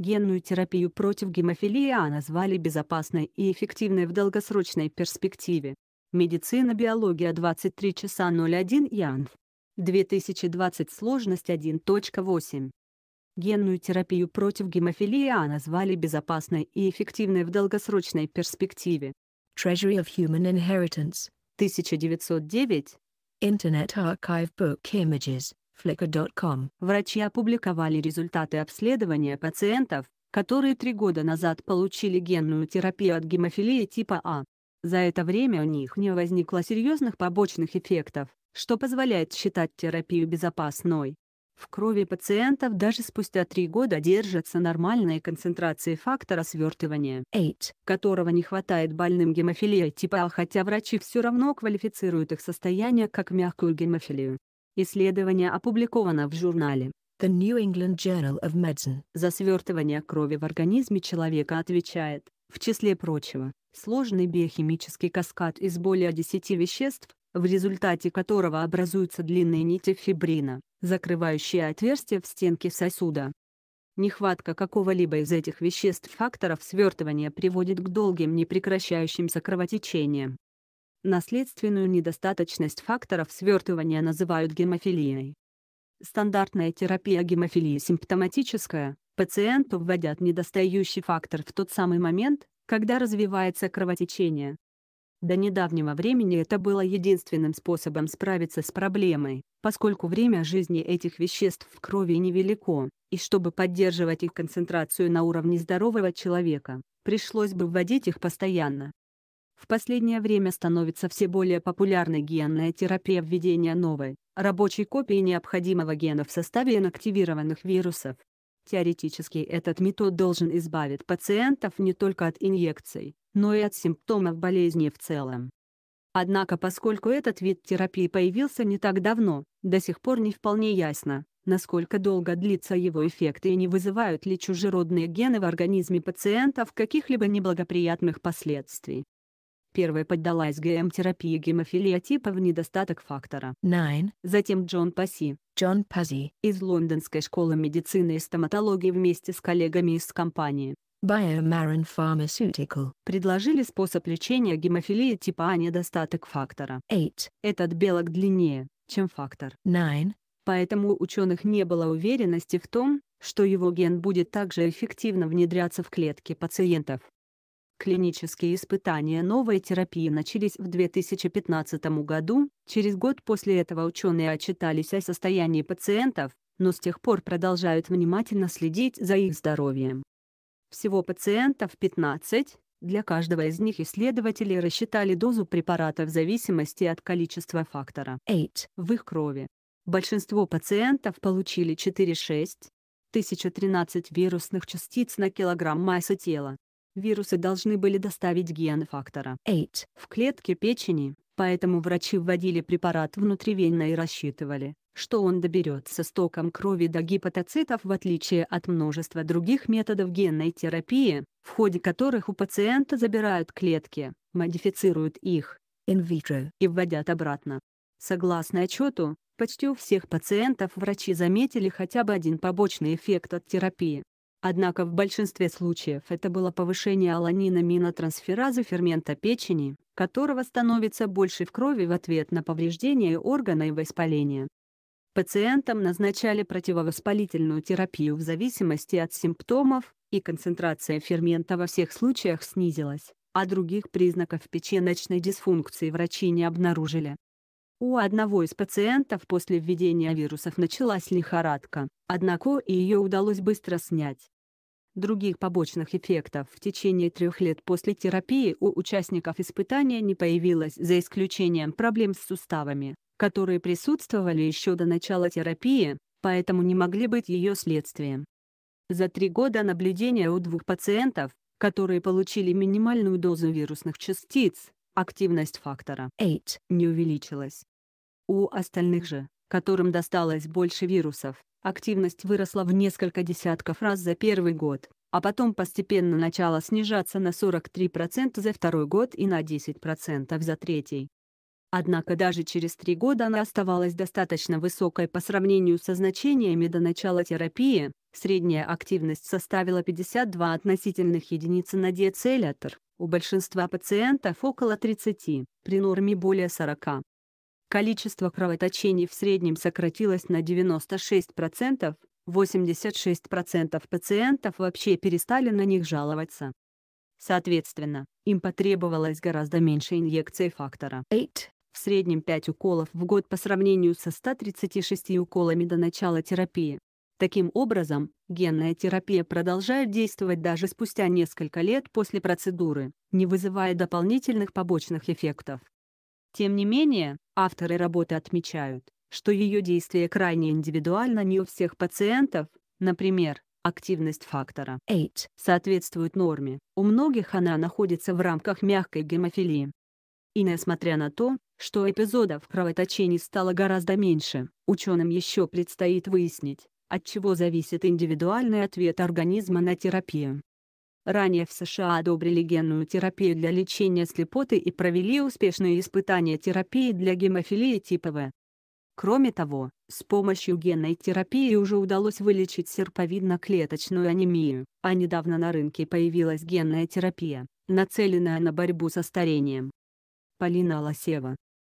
Генную терапию против гемофилии А назвали безопасной и эффективной в долгосрочной перспективе. Медицина биология 23 часа 01 Янв. 2020 сложность 1.8. Генную терапию против гемофилии А назвали безопасной и эффективной в долгосрочной перспективе. Treasury of Human Inheritance. 1909. Internet Archive Book Images. Flickr.com. Врачи опубликовали результаты обследования пациентов, которые три года назад получили генную терапию от гемофилии типа А. За это время у них не возникло серьезных побочных эффектов, что позволяет считать терапию безопасной. В крови пациентов даже спустя три года держатся нормальные концентрации фактора свертывания, 8, которого не хватает больным гемофилией типа А, хотя врачи все равно квалифицируют их состояние как мягкую гемофилию. Исследование опубликовано в журнале The New England Journal of Medicine. За свертывание крови в организме человека отвечает, в числе прочего, сложный биохимический каскад из более 10 веществ, в результате которого образуются длинные нити фибрина, закрывающие отверстия в стенке сосуда. Нехватка какого-либо из этих веществ-факторов свертывания приводит к долгим непрекращающимся кровотечениям, Наследственную недостаточность факторов свертывания называют гемофилией. Стандартная терапия гемофилии симптоматическая, пациенту вводят недостающий фактор в тот самый момент, когда развивается кровотечение. До недавнего времени это было единственным способом справиться с проблемой, поскольку время жизни этих веществ в крови невелико, и чтобы поддерживать их концентрацию на уровне здорового человека, пришлось бы вводить их постоянно. В последнее время становится все более популярной генная терапия введения новой, рабочей копии необходимого гена в составе инактивированных вирусов. Теоретически этот метод должен избавить пациентов не только от инъекций, но и от симптомов болезни в целом. Однако поскольку этот вид терапии появился не так давно, до сих пор не вполне ясно, насколько долго длится его эффект и не вызывают ли чужеродные гены в организме пациентов каких-либо неблагоприятных последствий. Первая поддалась ГМ-терапии гемофилия типа в недостаток фактора. 9. Затем Джон Пасси, Джон Пази из Лондонской школы медицины и стоматологии вместе с коллегами из компании Biomarin Pharmaceutical предложили способ лечения гемофилии типа А недостаток фактора. 8. Этот белок длиннее, чем фактор. 9. Поэтому у ученых не было уверенности в том, что его ген будет также эффективно внедряться в клетки пациентов. Клинические испытания новой терапии начались в 2015 году, через год после этого ученые отчитались о состоянии пациентов, но с тех пор продолжают внимательно следить за их здоровьем. Всего пациентов 15, для каждого из них исследователи рассчитали дозу препарата в зависимости от количества фактора 8 в их крови. Большинство пациентов получили 4-6 1013 вирусных частиц на килограмм массы тела вирусы должны были доставить ген фактора 8 в клетке печени, поэтому врачи вводили препарат внутривенно и рассчитывали, что он доберется с током крови до гипотоцитов в отличие от множества других методов генной терапии, в ходе которых у пациента забирают клетки, модифицируют их in vitro и вводят обратно. Согласно отчету, почти у всех пациентов врачи заметили хотя бы один побочный эффект от терапии. Однако в большинстве случаев это было повышение аланина минотрансферазы фермента печени, которого становится больше в крови в ответ на повреждение органа и воспаление. Пациентам назначали противовоспалительную терапию в зависимости от симптомов, и концентрация фермента во всех случаях снизилась, а других признаков печеночной дисфункции врачи не обнаружили. У одного из пациентов после введения вирусов началась лихорадка, однако ее удалось быстро снять. Других побочных эффектов в течение трех лет после терапии у участников испытания не появилось за исключением проблем с суставами, которые присутствовали еще до начала терапии, поэтому не могли быть ее следствием. За три года наблюдения у двух пациентов, которые получили минимальную дозу вирусных частиц, активность фактора 8 не увеличилась. У остальных же, которым досталось больше вирусов, активность выросла в несколько десятков раз за первый год, а потом постепенно начала снижаться на 43% за второй год и на 10% за третий. Однако даже через три года она оставалась достаточно высокой по сравнению со значениями до начала терапии, средняя активность составила 52 относительных единицы на децелятор, у большинства пациентов около 30, при норме более 40 количество кровоточений в среднем сократилось на 96%, 86% пациентов вообще перестали на них жаловаться. Соответственно, им потребовалось гораздо меньше инъекций фактора 8, в среднем 5 уколов в год по сравнению со 136 уколами до начала терапии. Таким образом, генная терапия продолжает действовать даже спустя несколько лет после процедуры, не вызывая дополнительных побочных эффектов. Тем не менее, авторы работы отмечают, что ее действие крайне индивидуально не у всех пациентов, например, активность фактора 8 соответствует норме, у многих она находится в рамках мягкой гемофилии. И несмотря на то, что эпизодов кровоточений стало гораздо меньше, ученым еще предстоит выяснить, от чего зависит индивидуальный ответ организма на терапию. Ранее в США одобрили генную терапию для лечения слепоты и провели успешные испытания терапии для гемофилии типа В. Кроме того, с помощью генной терапии уже удалось вылечить серповидно-клеточную анемию, а недавно на рынке появилась генная терапия, нацеленная на борьбу со старением. Полина Лосева,